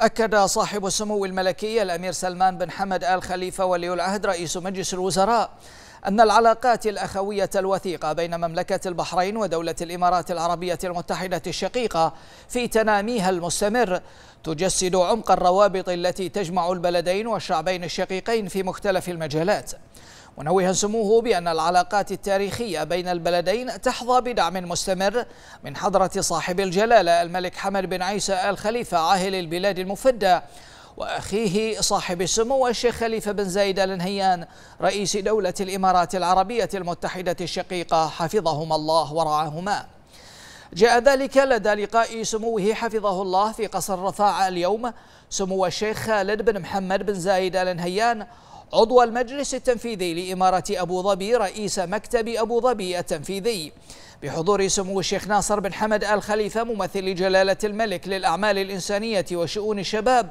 أكد صاحب السمو الملكي الأمير سلمان بن حمد آل خليفة ولي العهد رئيس مجلس الوزراء أن العلاقات الأخوية الوثيقة بين مملكة البحرين ودولة الإمارات العربية المتحدة الشقيقة في تناميها المستمر تجسد عمق الروابط التي تجمع البلدين والشعبين الشقيقين في مختلف المجالات ونوه سموه بأن العلاقات التاريخية بين البلدين تحظى بدعم مستمر من حضرة صاحب الجلالة الملك حمد بن عيسى آل خليفة عاهل البلاد المفدى وأخيه صاحب السمو الشيخ خليفة بن زايد آل نهيان رئيس دولة الإمارات العربية المتحدة الشقيقة حفظهما الله ورعاهما جاء ذلك لدى لقاء سموه حفظه الله في قصر رفاعة اليوم سمو الشيخ خالد بن محمد بن زايد آل نهيان عضو المجلس التنفيذي لإمارة أبو ظبي رئيس مكتب أبو ظبي التنفيذي بحضور سمو الشيخ ناصر بن حمد آل خليفة ممثل جلالة الملك للأعمال الإنسانية وشؤون الشباب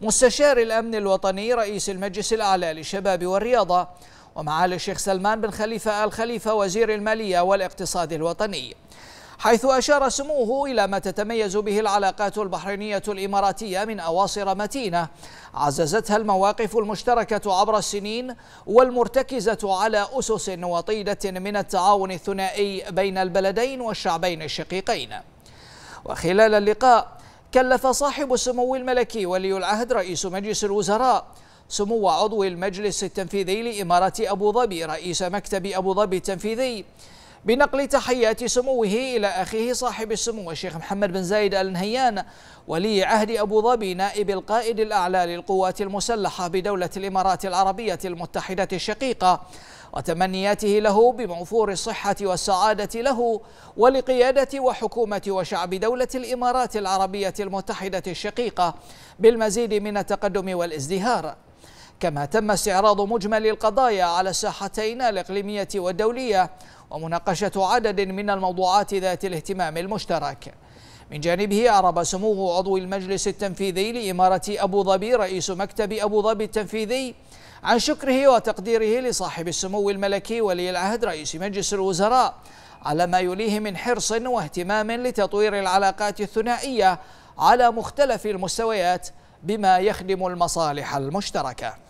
مستشار الأمن الوطني رئيس المجلس الأعلى للشباب والرياضة ومعالي الشيخ سلمان بن خليفة آل خليفة وزير المالية والاقتصاد الوطني حيث أشار سموه إلى ما تتميز به العلاقات البحرينية الإماراتية من أواصر متينة عززتها المواقف المشتركة عبر السنين والمرتكزة على أسس وطيدة من التعاون الثنائي بين البلدين والشعبين الشقيقين وخلال اللقاء كلف صاحب السمو الملكي ولي العهد رئيس مجلس الوزراء سمو عضو المجلس التنفيذي لإمارة أبو ظبي رئيس مكتب أبو ظبي التنفيذي بنقل تحيات سموه إلى أخيه صاحب السمو الشيخ محمد بن زايد آل نهيان ولي عهد أبو ظبي نائب القائد الأعلى للقوات المسلحة بدولة الإمارات العربية المتحدة الشقيقة وتمنياته له بموفور الصحة والسعادة له ولقيادة وحكومة وشعب دولة الإمارات العربية المتحدة الشقيقة بالمزيد من التقدم والازدهار كما تم استعراض مجمل القضايا على الساحتين الإقليمية والدولية ومناقشة عدد من الموضوعات ذات الاهتمام المشترك من جانبه أعرب سموه عضو المجلس التنفيذي لإمارة أبو ظبي رئيس مكتب أبو ظبي التنفيذي عن شكره وتقديره لصاحب السمو الملكي ولي العهد رئيس مجلس الوزراء على ما يليه من حرص واهتمام لتطوير العلاقات الثنائية على مختلف المستويات بما يخدم المصالح المشتركه